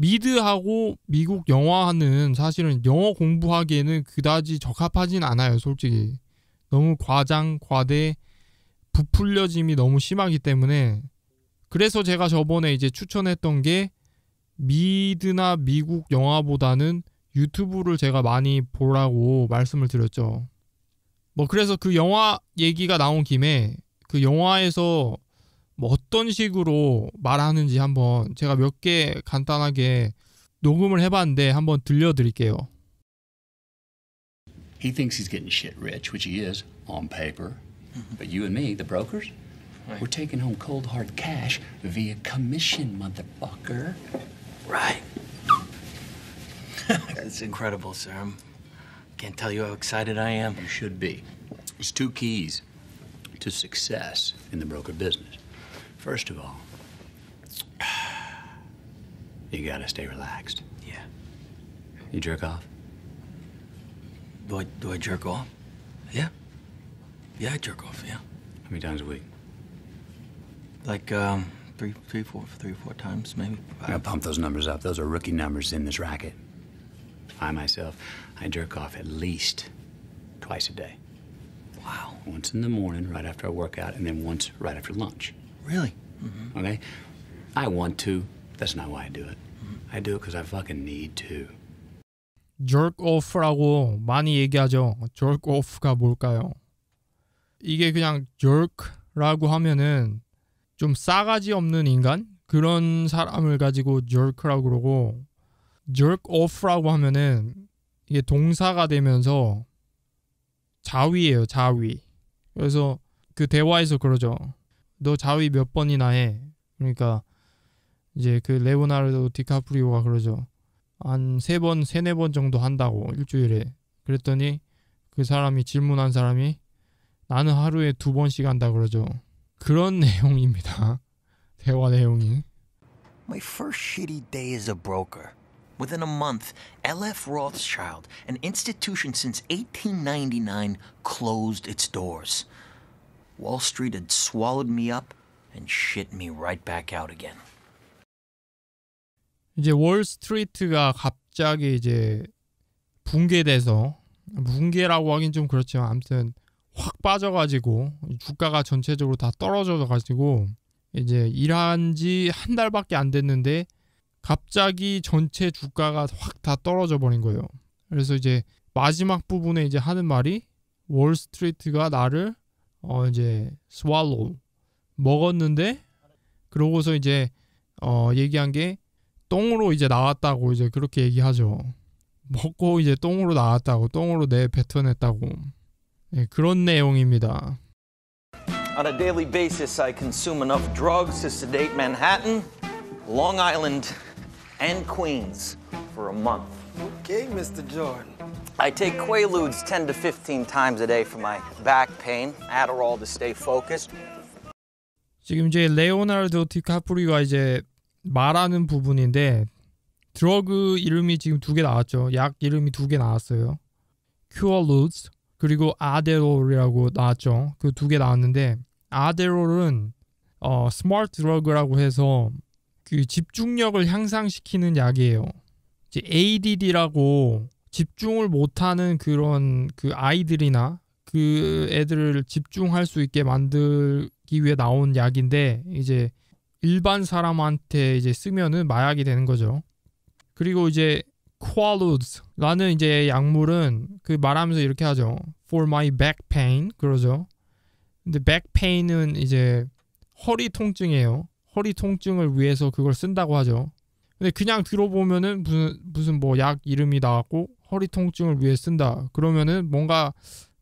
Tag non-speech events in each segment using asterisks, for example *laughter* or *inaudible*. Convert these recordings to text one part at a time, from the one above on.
미드하고 미국 영화는 사실은 영어 공부하기에는 그다지 적합하진 않아요, 솔직히. 너무 과장, 과대, 부풀려짐이 너무 심하기 때문에 그래서 제가 저번에 이제 추천했던 게 미드나 미국 영화보다는 유튜브를 제가 많이 보라고 말씀을 드렸죠. 뭐 그래서 그 영화 얘기가 나온 김에 그 영화에서 뭐 어떤 식으로 말하는지 한번 제가 간단하게 녹음을 해봤는데 한번 들려드릴게요. He thinks he's getting shit rich, which he is on paper. But you and me, the brokers, we're taking home cold hard cash via commission, motherfucker. Right. *laughs* That's incredible, sir. i can't tell you how excited I am. You should be. There's two keys to success in the broker business First of all, you gotta stay relaxed. Yeah. You jerk off? Do I, do I jerk off? Yeah. Yeah, I jerk off, yeah. How many times a week? Like, um, three, three, four, three, four times, maybe. I pump those numbers up. Those are rookie numbers in this racket. I myself, I jerk off at least twice a day. Wow. Once in the morning, right after I work out, and then once right after lunch. Really? Mm -hmm. Okay. I want to. That's not why I do it. I do it because I fucking need to. Jerk off라고 많이 얘기하죠. Jerk off가 뭘까요? 이게 그냥 jerk라고 하면은 좀 싸가지 없는 인간 그런 사람을 가지고 jerk라고 그러고 jerk off라고 하면은 이게 동사가 되면서 자위예요 자위. 그래서 그 대화에서 그러죠. 너 자위 몇 번이나 해. 그러니까 이제 그 레오나르도 디카프리오가 그러죠. 한 세 번, 세네 번 정도 한다고 일주일에. 그랬더니 그 사람이 질문한 사람이 나는 하루에 두 번씩 한다 그러죠. 그런 *laughs* 내용입니다. 대화 내용이. My first shitty day as a broker. Within a month, L.F. Rothschild, an institution since 1899, closed its doors. Wall Street had swallowed me up and shit me right back out again. 이제 월스트리트가 갑자기 이제 붕괴돼서 붕괴라고 하긴 좀 그렇지만 아무튼 확 빠져가지고 주가가 전체적으로 다 떨어져가지고 이제 일한 지 한 달밖에 안 됐는데 갑자기 전체 주가가 확 다 떨어져 버린 거예요. 그래서 이제 마지막 부분에 이제 하는 말이 월스트리트가 나를 어 이제 swallow 먹었는데 그러고서 이제 어 얘기한 게 똥으로 이제 나왔다고 이제 그렇게 얘기하죠. 먹고 이제 똥으로 나왔다고 똥으로 내 뱉어냈다고 네, 그런 내용입니다. On a daily basis, I consume enough drugs to sedate Manhattan, Long Island, and Queens for a month. Okay, Mr. Jordan. I take Quaaludes 10 to 15 times a day for my back pain, Adderall to stay focused. 지금 이제 레오나르도 디카프리오가 이제 말하는 부분인데 드러그 이름이 지금 두 개 나왔죠. 약 이름이 두 개 나왔어요. Quaaludes 그리고 아데롤이라고 나왔죠. 그 두 개 나왔는데 아데롤은 어, 스마트 드러그라고 해서 그 집중력을 향상시키는 약이에요. 이제 ADD라고 집중을 못하는 그런 그 아이들이나 그 애들을 집중할 수 있게 만들기 위해 나온 약인데 이제 일반 사람한테 이제 쓰면은 마약이 되는 거죠. 그리고 이제 쿼루드라는 이제 약물은 그 말하면서 이렇게 하죠. For my back pain 그러죠. 근데 back pain은 이제 허리 통증이에요. 허리 통증을 위해서 그걸 쓴다고 하죠. 근데 그냥 들어보면은 무슨 무슨 뭐 약 이름이 나왔고 허리 통증을 위해 쓴다. 그러면은 뭔가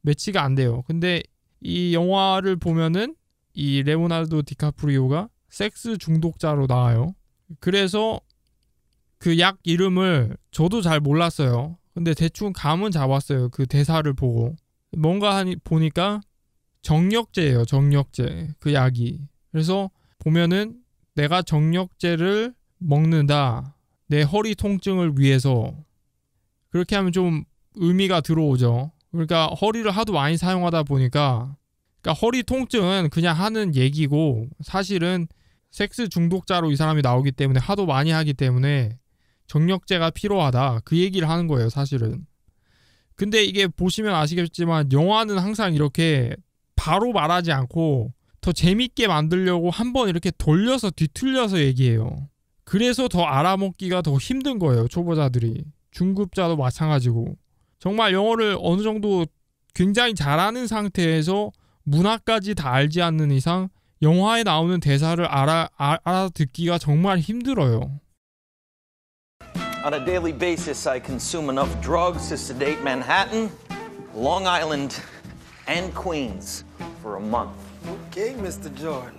매치가 안 돼요. 근데 이 영화를 보면은 이 레오나르도 디카프리오가 섹스 중독자로 나와요. 그래서 그 약 이름을 저도 잘 몰랐어요. 근데 대충 감은 잡았어요. 그 대사를 보고. 뭔가 하니, 보니까 정력제예요. 정력제. 그 약이. 그래서 보면은 내가 정력제를 먹는다. 내 허리 통증을 위해서 그렇게 하면 좀 의미가 들어오죠. 그러니까 허리를 하도 많이 사용하다 보니까 그러니까 허리 통증은 그냥 하는 얘기고 사실은 섹스 중독자로 이 사람이 나오기 때문에 하도 많이 하기 때문에 정력제가 필요하다 그 얘기를 하는 거예요 사실은 근데 이게 보시면 아시겠지만 영화는 항상 이렇게 바로 말하지 않고 더 재밌게 만들려고 한번 이렇게 돌려서 뒤틀려서 얘기해요 그래서 더 알아먹기가 더 힘든 거예요 초보자들이 중급자도 마찬가지고 정말 영어를 어느 정도 굉장히 잘하는 상태에서 문화까지 다 알지 않는 이상 영화에 나오는 대사를 알아 알아듣기가 정말 힘들어요. On a daily basis, I consume enough drugs to sedate Manhattan, Long Island, and Queens for a month. Okay, Mr. Jordan.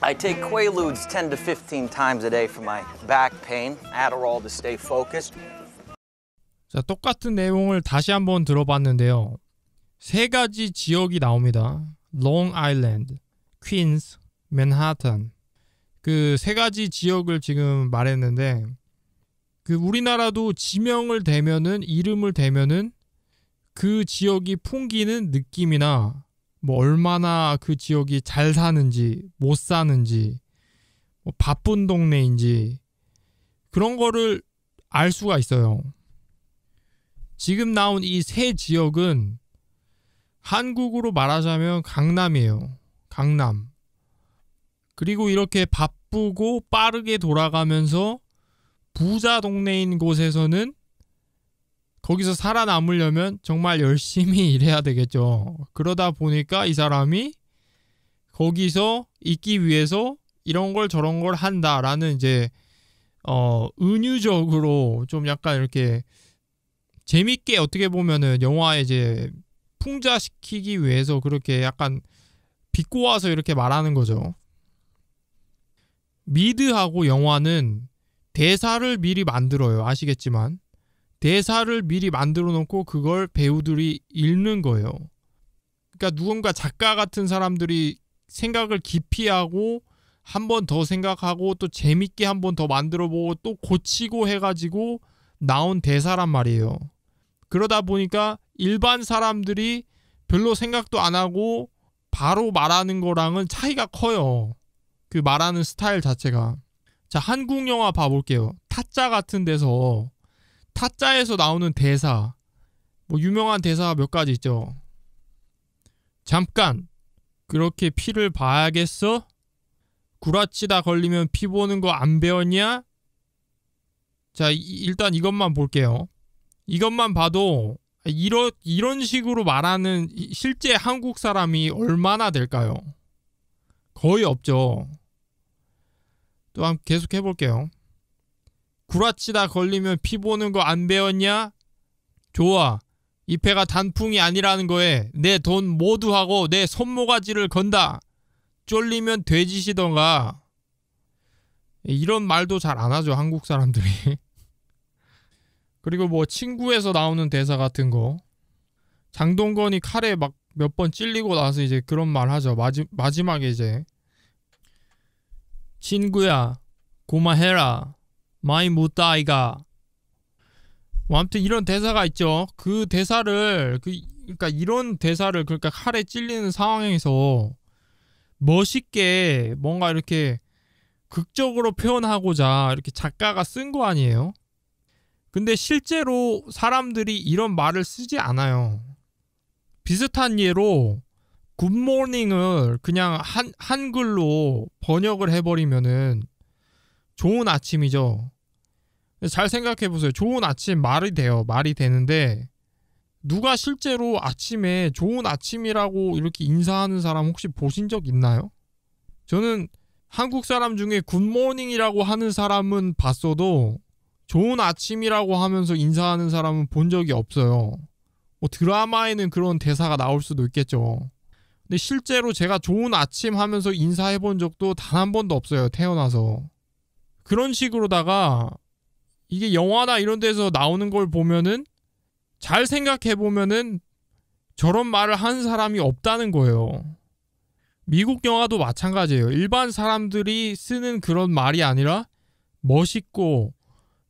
I take Quaaludes 10 to 15 times a day for my back pain, Adderall to stay focused, 자, 똑같은 내용을 다시 한번 들어봤는데요. 세 가지 지역이 나옵니다. 롱 아일랜드, 퀸스, 맨하탄. 그세 가지 지역을 지금 말했는데 그 우리나라도 지명을 대면은 이름을 대면은 그 지역이 풍기는 느낌이나 뭐 얼마나 그 지역이 잘 사는지 못 사는지 뭐 바쁜 동네인지 그런 거를 알 수가 있어요. 지금 나온 이 세 지역은 한국으로 말하자면 강남이에요. 강남. 그리고 이렇게 바쁘고 빠르게 돌아가면서 부자 동네인 곳에서는 거기서 살아남으려면 정말 열심히 *laughs* 일해야 되겠죠. 그러다 보니까 이 사람이 거기서 있기 위해서 이런 걸 저런 걸 한다라는 이제 어 은유적으로 좀 약간 이렇게 재밌게 어떻게 보면은 영화에 이제 풍자시키기 위해서 그렇게 약간 비꼬아서 이렇게 말하는 거죠. 미드하고 영화는 대사를 미리 만들어요. 아시겠지만 대사를 미리 만들어 놓고 그걸 배우들이 읽는 거예요. 그러니까 누군가 작가 같은 사람들이 생각을 깊이 하고 한 번 더 생각하고 또 재밌게 한 번 더 만들어 보고 또 고치고 해가지고 나온 대사란 말이에요. 그러다 보니까 일반 사람들이 별로 생각도 안 하고 바로 말하는 거랑은 차이가 커요. 그 말하는 스타일 자체가. 자, 한국 영화 봐볼게요. 타짜 같은 데서, 타짜에서 나오는 대사. 뭐, 유명한 대사 몇 가지 있죠. 잠깐! 그렇게 피를 봐야겠어? 구라치다 걸리면 피 보는 거 안 배웠냐? 자, 일단 이것만 볼게요. 이것만 봐도 이런 이런 식으로 말하는 실제 한국 사람이 얼마나 될까요? 거의 없죠. 또한 계속 해볼게요. 구라치다 걸리면 피 보는 거 안 배웠냐? 좋아. 이패가 단풍이 아니라는 거에 내 돈 모두 하고 내 손모가지를 건다. 쫄리면 돼지시던가. 이런 말도 잘 안 하죠 한국 사람들이. 그리고 뭐 친구에서 나오는 대사 같은 거 장동건이 칼에 막 몇 번 찔리고 나서 이제 그런 말 하죠 마지, 마지막에 이제 친구야 고마해라 마이 못다 아이가 뭐 아무튼 이런 대사가 있죠 그 대사를 그 그러니까 이런 대사를 그러니까 칼에 찔리는 상황에서 멋있게 뭔가 이렇게 극적으로 표현하고자 이렇게 작가가 쓴 거 아니에요 근데 실제로 사람들이 이런 말을 쓰지 않아요. 비슷한 예로 굿모닝을 그냥 한, 한글로 번역을 해버리면은 좋은 아침이죠. 잘 생각해 보세요. 좋은 아침 말이 돼요. 말이 되는데 누가 실제로 아침에 좋은 아침이라고 이렇게 인사하는 사람 혹시 보신 적 있나요? 저는 한국 사람 중에 굿모닝이라고 하는 사람은 봤어도 좋은 아침이라고 하면서 인사하는 사람은 본 적이 없어요. 뭐 드라마에는 그런 대사가 나올 수도 있겠죠. 근데 실제로 제가 좋은 아침 하면서 인사해 본 적도 단 한 번도 없어요. 태어나서. 그런 식으로다가 이게 영화나 이런 데서 나오는 걸 보면은 잘 생각해 보면은 저런 말을 한 사람이 없다는 거예요. 미국 영화도 마찬가지예요. 일반 사람들이 쓰는 그런 말이 아니라 멋있고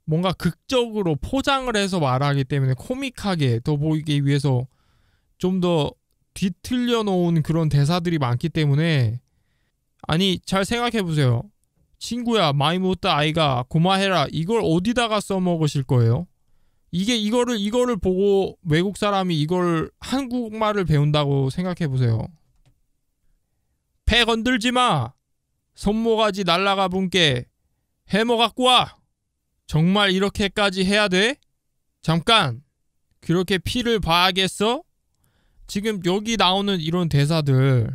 뭔가 극적으로 포장을 해서 말하기 때문에 코믹하게 더 보이기 위해서 좀 더 뒤틀려 놓은 그런 대사들이 많기 때문에 아니 잘 생각해 보세요. 친구야 마이 못다 아이가 고마해라 이걸 어디다가 써먹으실 거예요? 이게 이거를 이거를 보고 외국 사람이 이걸 한국말을 배운다고 생각해 보세요. 배 건들지 마. 손모가지 날라가 분께 해먹 갖고 와. 정말 이렇게까지 해야 돼? 잠깐! 그렇게 피를 봐야겠어? 지금 여기 나오는 이런 대사들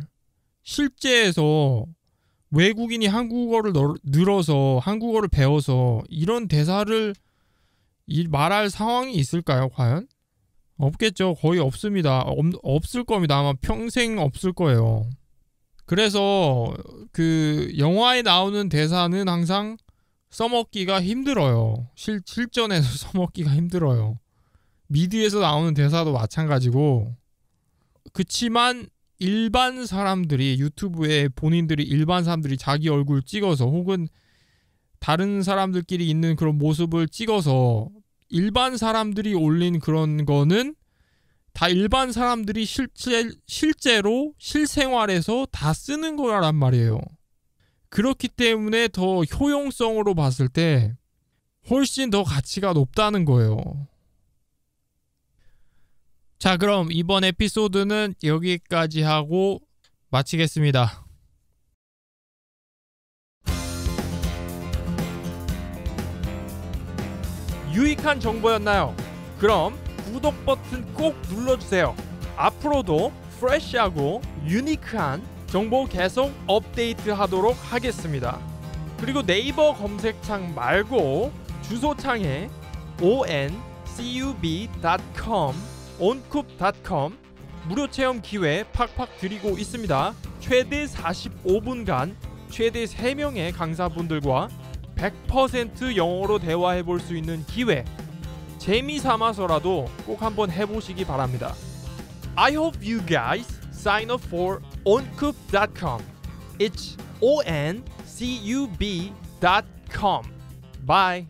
실제에서 외국인이 한국어를 늘어서 한국어를 배워서 이런 대사를 말할 상황이 있을까요 과연? 없겠죠 거의 없습니다 없, 없을 겁니다 아마 평생 없을 거예요 그래서 그 영화에 나오는 대사는 항상 써먹기가 힘들어요. 실, 실전에서 *laughs* 써먹기가 힘들어요. 미드에서 나오는 대사도 마찬가지고 그치만 일반 사람들이 유튜브에 본인들이 일반 사람들이 자기 얼굴 찍어서 혹은 다른 사람들끼리 있는 그런 모습을 찍어서 일반 사람들이 올린 그런 거는 다 일반 사람들이 실제 실제로 실생활에서 다 쓰는 거란 말이에요. 그렇기 때문에 더 효용성으로 봤을 때 훨씬 더 가치가 높다는 거예요. 자, 그럼 이번 에피소드는 여기까지 하고 마치겠습니다. 유익한 정보였나요? 그럼 구독 버튼 꼭 눌러주세요. 앞으로도 프레쉬하고 유니크한 정보 계속 업데이트 하도록 하겠습니다. 그리고 네이버 검색창 말고 주소창에 oncub.com o n c u b c o m 무료 체험 기회 팍팍 드리고 있습니다. 최대 45분간 최대 3명의 강사분들과 100% 영어로 대화해 볼 수 있는 기회 재미 삼아서라도 꼭 한번 해보시기 바랍니다. I hope you guys sign up for oncoop.com. It's O N C U B.com. Bye.